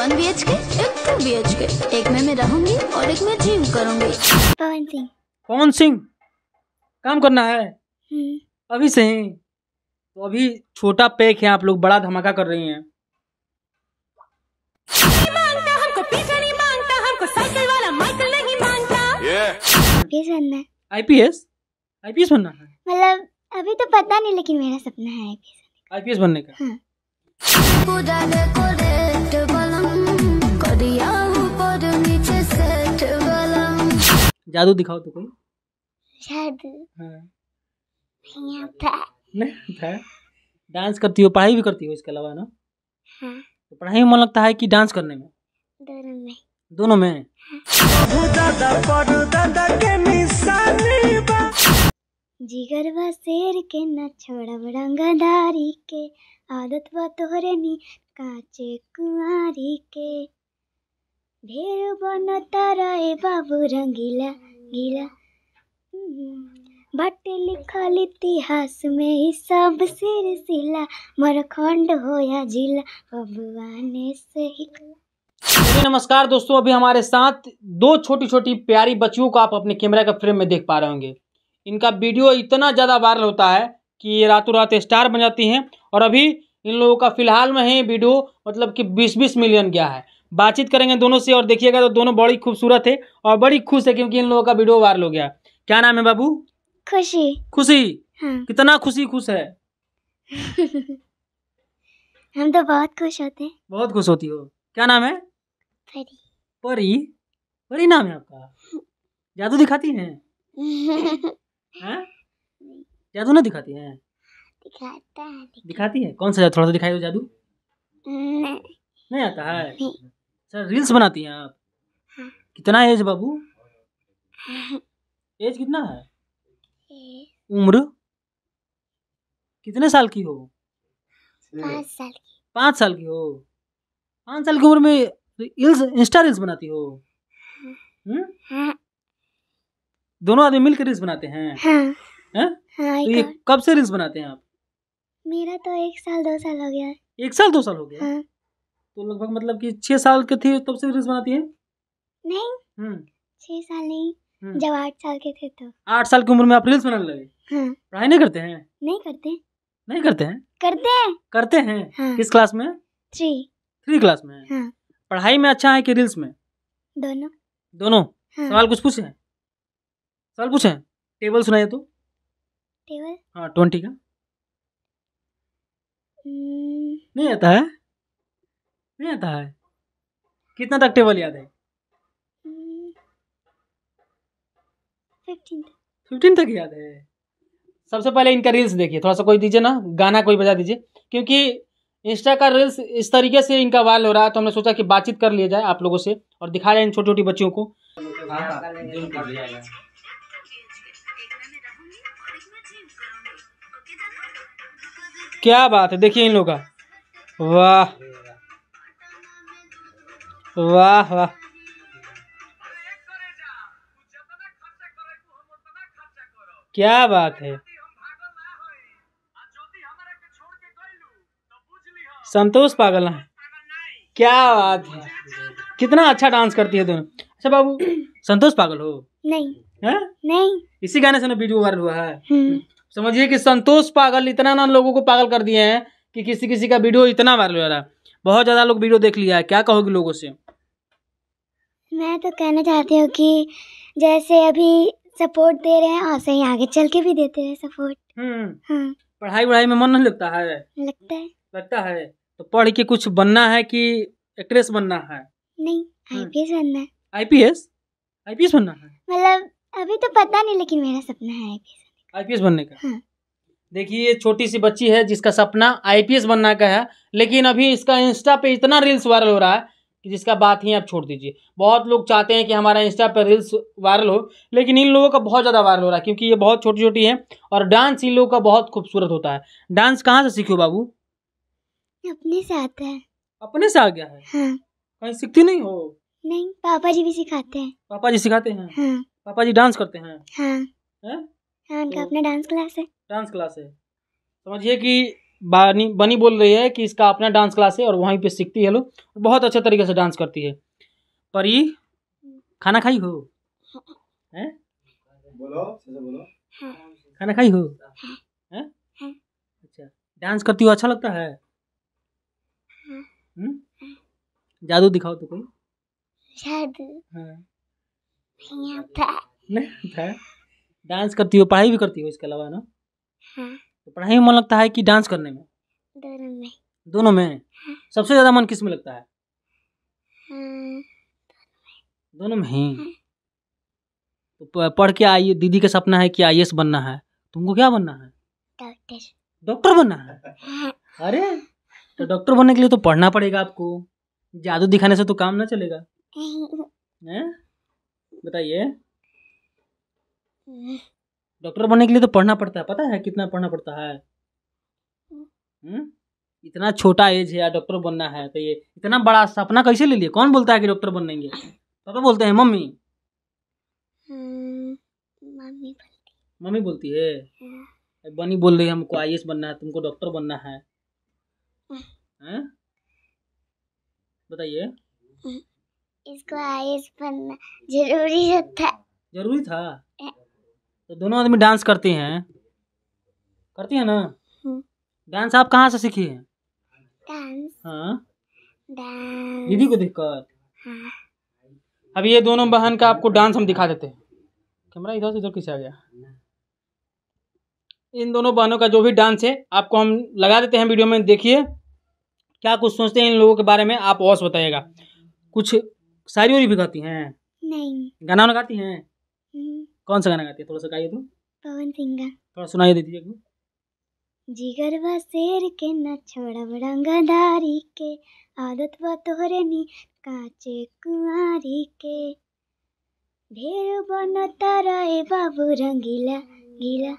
One B H के एक to be H के एक में मैं रहूंगी और एक में जिम करूंगी पवन सिंह पवन सिंह काम करना है हम्म। अभी से ही तो अभी छोटा पैक है आप लोग बड़ा धमाका कर रही हैं आईपीएस आईपीएस बनना है मतलब अभी तो पता नहीं लेकिन मेरा सपना है आईपीएस आईपीएस बनने का हाँ। जादू दिखाओ तो कोई जादू हाँ डांस करती हो पढ़ाई भी करती हो इसके अलावा ना हाँ तो पढ़ाई में मन लगता है कि डांस करने में दोनों में दोनों में जिगरवा शेर के न छोड़ब रंगदारी के आदत तोहरे नी काचे कुंवारी के ढेर बन तारा बाबू रंगीला गीला बट लिखल इतिहास में सब सिला मरखंड हो या जिला भगवान से नमस्कार दोस्तों अभी हमारे साथ दो छोटी छोटी प्यारी बच्चियों को आप अपने कैमरा के फ्रेम में देख पा रहे होंगे इनका वीडियो इतना ज़्यादा वायरल होता है कि ये रातों रात स्टार बन जाती हैं और अभी इन लोगों का फिलहाल में ही वीडियो मतलब कि बीस बीस मिलियन गया है बातचीत करेंगे दोनों से और देखिएगा तो दोनों बड़ी खूबसूरत है और बड़ी खुश है क्योंकि इन लोगों का वीडियो वायरल हो गया क्या नाम है बाबू खुशी खुशी हाँ। कितना खुशी खुश है हम तो बहुत खुश होते हैं बहुत खुश होती हो क्या नाम है परी परी परी नाम है आपका जादू दिखाती है, जादू ना दिखाती है दिखाता है दिखाती है कौन सा थोड़ा सा दिखाई दो जादू नहीं नहीं आता है अच्छा रील्स बनाती हैं आप कितना एज बाबू एज कितना है उम्र कितने साल की हो पाँच साल की पाँच साल की हो पाँच साल की उम्र में रील्स इंस्टा रील्स बनाती हो हाँ।, हम्म? हाँ। दोनों आदमी मिलकर रील्स बनाते हैं हाँ। है? हाँ, तो ये कब से रील्स बनाते हैं आप मेरा तो एक साल दो साल हो गया एक साल दो साल हो गया हाँ। तो लगभग मतलब कि छह साल के थे तब से रील्स बनाती है नहीं हम्म। छह साल नहीं हम्म। जब आठ साल के थे तो आठ साल की उम्र में आप रील्स बनाने लगे हाँ। पढ़ाई नहीं करते हैं नहीं करते नहीं करते हैं करते हैं करते हैं हाँ। किस क्लास में थ्री थ्री क्लास में हाँ। पढ़ाई में अच्छा है कि रील्स में दोनों दोनों सवाल कुछ पूछे हैं सवाल पूछे टेबल सुनाइए तो टेबल हाँ ट्वेंटी का हम्म। नहीं आता है नहीं आता है कितना तक टेबल याद है फिफ्टीन तक याद है सबसे पहले इनका रील्स देखिए थोड़ा सा कोई दीजिए ना गाना कोई बजा दीजिए क्योंकि इंस्टा का रील्स इस तरीके से इनका वायरल हो रहा है तो हमने सोचा कि बातचीत कर लिया जाए आप लोगों से और दिखा जाए इन छोटी छोटी बच्चियों को क्या बात है देखिए इन लोग का वाह वाह वाह क्या बात है संतोष पागल है क्या बात है कितना अच्छा डांस करती है दोनों अच्छा बाबू संतोष पागल हो नहीं है? नहीं इसी गाने से ना वीडियो वायरल हुआ है हम्म। समझिए कि संतोष पागल इतना ना लोगों को पागल कर दिए हैं कि किसी किसी का वीडियो इतना वायरल हो रहा है बहुत ज़्यादा लोग वीडियो देख लिया है क्या कहोगे लोगों से मैं तो कहना चाहती हूँ कि जैसे अभी सपोर्ट दे रहे हैं और सही आगे चल के भी देते रहे सपोर्ट हम्म। हाँ पढ़ाई वढ़ाई में मन नहीं लगता है लगता है लगता है तो पढ़ के कुछ बनना है कि एक्ट्रेस बनना है नहीं आईपीएस हम्म। बनना है आईपीएस आईपीएस बनना है मतलब अभी तो पता नहीं लेकिन मेरा सपना है आईपीएस आईपीएस बनने का हाँ। देखिए ये छोटी सी बच्ची है जिसका सपना आईपीएस बनना का है लेकिन अभी इसका इंस्टा पे इतना रील्स वायरल हो रहा है कि जिसका बात ही आप छोड़ दीजिए बहुत लोग चाहते हैं कि हमारा इंस्टा पर रील्स वायरल हो लेकिन इन लोगों का बहुत ज़्यादा वायरल हो रहा है क्योंकि ये बहुत छोटी छोटी है और डांस इन लोगों का बहुत खूबसूरत होता है डांस कहाँ से सीखो बाबू अपने से आता है अपने से आ गया है हाँ। कहीं सीखती नहीं हो नहीं पापा जी भी सिखाते हैं पापा जी सिखाते हैं हाँ। पापा जी डांस करते हैं हाँ।, हाँ तो है? हाँ, तो अपने डांस क्लास है डांस क्लास है समझिए कि बानी बनी बोल रही है कि इसका अपना डांस क्लास है और वहीं पे सीखती है लोग बहुत अच्छे तरीके से डांस करती है परी खाना खाई हो है? बोलो बोलो हाँ। खाना खाई हो हाँ। है? हाँ। अच्छा डांस करती हो अच्छा लगता है हाँ। हम्म? जादू दिखाओ तो कोई जादू हाँ। डांस करती हो पढ़ाई भी करती हो इसके अलावा ना हाँ। तो पढ़ाई में मन लगता है कि डांस करने में दोनों में हाँ। सबसे ज्यादा मन किस में लगता है हाँ। दोनों में ही हाँ। तो पढ़ के आई दीदी का सपना है कि आई बनना है तुमको क्या बनना है डॉक्टर डॉक्टर बनना है हाँ। अरे तो डॉक्टर बनने के लिए तो पढ़ना पड़ेगा आपको जादू दिखाने से तो काम ना चलेगा बताइए हम्म। डॉक्टर बनने के लिए तो पढ़ना पड़ता है पता है कितना पढ़ना पड़ता है हुँ? हम्म। हम्म? इतना छोटा एज है यार डॉक्टर बनना है तो ये इतना बड़ा सपना कैसे ले लिए कौन बोलता है कि डॉक्टर बनेंगे पापा बोलते हैं मम्मी हम्म, मम्मी बोलती है हाँ। बनी बोल रही है हमको आई बनना है तुमको डॉक्टर बनना है हाँ। हाँ? बताइए इसको आई बनना जरूरी होता जरूरी था तो दोनों आदमी डांस करती हैं करती है ना डांस हम्म। आप कहाँ से सीखी है हाँ। दीदी को देखकर हाँ। अब ये दोनों बहन का आपको डांस हम दिखा देते हैं कैमरा इधर से इधर आ गया इन दोनों बहनों का जो भी डांस है आपको हम लगा देते हैं वीडियो में देखिए क्या कुछ सोचते हैं इन लोगों के बारे में आप ऑस बताइएगा कुछ शायरी भी गाती हैं नहीं गाना गाती हैं कौन सा गाना गाती है थोड़ा सा गाइए तुम पवन सिंह थोड़ा सुनाइए दे दीजिए जिगर व शेर के न छोड़ब रंगदारी के आदत व तोहरे नी काचे कुमारी के ढेर बनता रहे बाबू रंगीला गीला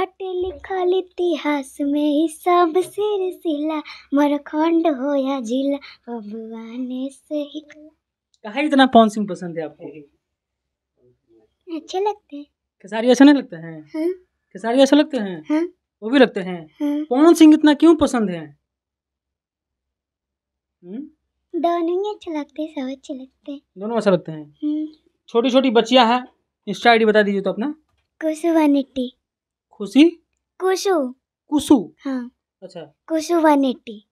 बट लिखल इतिहास में ही सब सिर सिला मरखंड हो या जिला भगवान ने सही कहा इतना पवन सिंह पसंद है आपको अच्छे लगते हैं खेसारी ऐसे नहीं लगता है खेसारी ऐसे लगते हैं हाँ। हाँ। वो भी लगते हैं पवन हाँ। सिंह इतना क्यों पसंद है हम्म? दोनों ही अच्छे लगते हैं सब अच्छे लगते हैं दोनों अच्छे लगते हैं हम्म। छोटी छोटी बच्चियां हैं इंस्टा आईडी बता दीजिए तो अपना कुसु वन खुशी कुसु कुसु हाँ अच्छा कुसु वन एट्टी